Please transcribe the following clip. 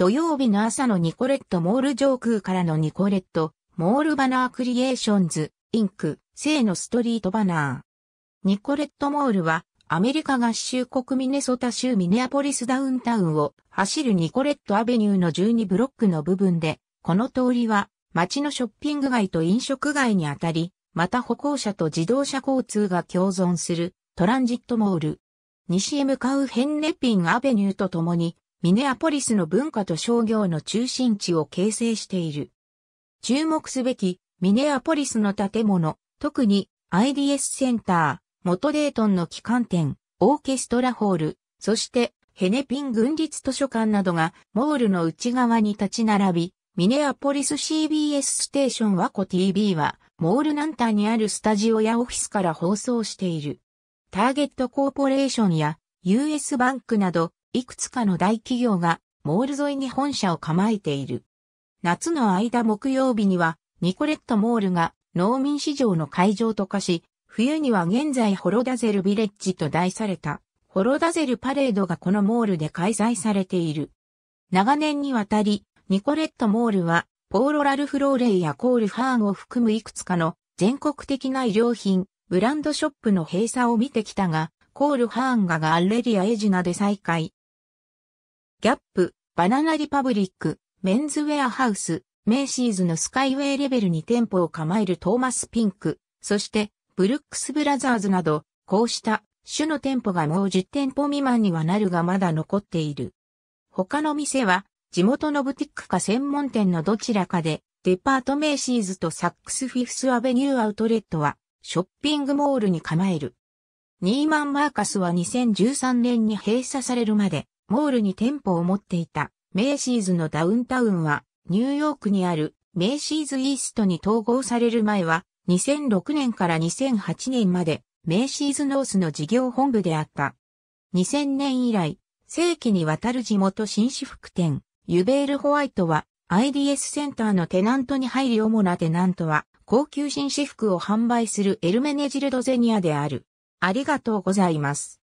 土曜日の朝のニコレットモール上空からのニコレット、モールバナークリエーションズ、インク、生のストリートバナー。ニコレットモールは、アメリカ合衆国ミネソタ州ミネアポリスダウンタウンを走るニコレットアベニューの12ブロックの部分で、この通りは、街のショッピング街と飲食街にあたり、また歩行者と自動車交通が共存するトランジットモール。西へ向かうヘンネピンアベニューとともにミネアポリスの文化と商業の中心地を形成している。注目すべきミネアポリスの建物、特に IDS センター、元デートンの機関店、オーケストラホール、そしてヘネピン軍立図書館などがモールの内側に立ち並び、ミネアポリス CBS ステーションワコ TV はモール南端にあるスタジオやオフィスから放送している。ターゲットコーポレーションや US バンクなどいくつかの大企業がモール沿いに本社を構えている。夏の間木曜日にはニコレットモールが農民市場の会場と化し、冬には現在ホロダゼルビレッジと題されたホロダゼルパレードがこのモールで開催されている。長年にわたりニコレットモールはポーロラルフローレイやコールファーンを含むいくつかの全国的な衣料品、ブランドショップの閉鎖を見てきたが、コールファーンガがアッレリアエジナで再開、ギャップ、バナナリパブリック、メンズウェアハウス、メイシーズのスカイウェイレベルに店舗を構えるトーマス・ピンク、そして、ブルックス・ブラザーズなど、こうした種の店舗がもう10店舗未満にはなるがまだ残っている。他の店は、地元のブティックか専門店のどちらかで、デパートメイシーズとサックスフィフスアベニューアウトレットは、ショッピングモールに構える。ニーマン・マーカスは2013年に閉鎖されるまで、モールに店舗を持っていたメイシーズのダウンタウンはニューヨークにあるメイシーズイーストに統合される前は2006年から2008年までメイシーズノースの事業本部であった。2000年以来、正規にわたる地元紳士服店、ユベールホワイトは IDS センターのテナントに入り主なテナントは高級紳士服を販売するエルメネジルドゼニアである。ありがとうございます。